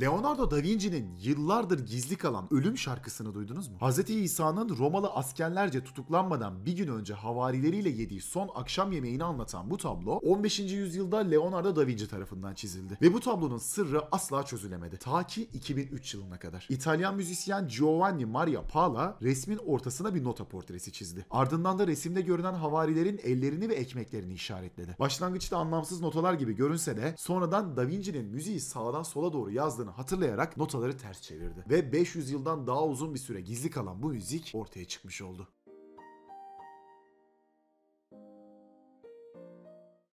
Leonardo da Vinci'nin yıllardır gizli kalan ölüm şarkısını duydunuz mu? Hz. İsa'nın Romalı askerlerce tutuklanmadan bir gün önce havarileriyle yediği son akşam yemeğini anlatan bu tablo 15. yüzyılda Leonardo da Vinci tarafından çizildi. Ve bu tablonun sırrı asla çözülemedi. Ta ki 2003 yılına kadar. İtalyan müzisyen Giovanni Maria Paola resmin ortasına bir nota portresi çizdi. Ardından da resimde görünen havarilerin ellerini ve ekmeklerini işaretledi. Başlangıçta anlamsız notalar gibi görünse de sonradan Da Vinci'nin müziği sağdan sola doğru yazdığı yazdığını hatırlayarak notaları ters çevirdi. Ve 500 yıldan daha uzun bir süre gizli kalan bu müzik ortaya çıkmış oldu.